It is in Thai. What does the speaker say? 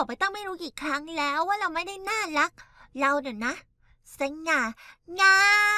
บอกไปตั้งไม่รู้กี่ครั้งแล้วว่าเราไม่ได้น่ารัก เราเดี๋ยวนะสง่างาม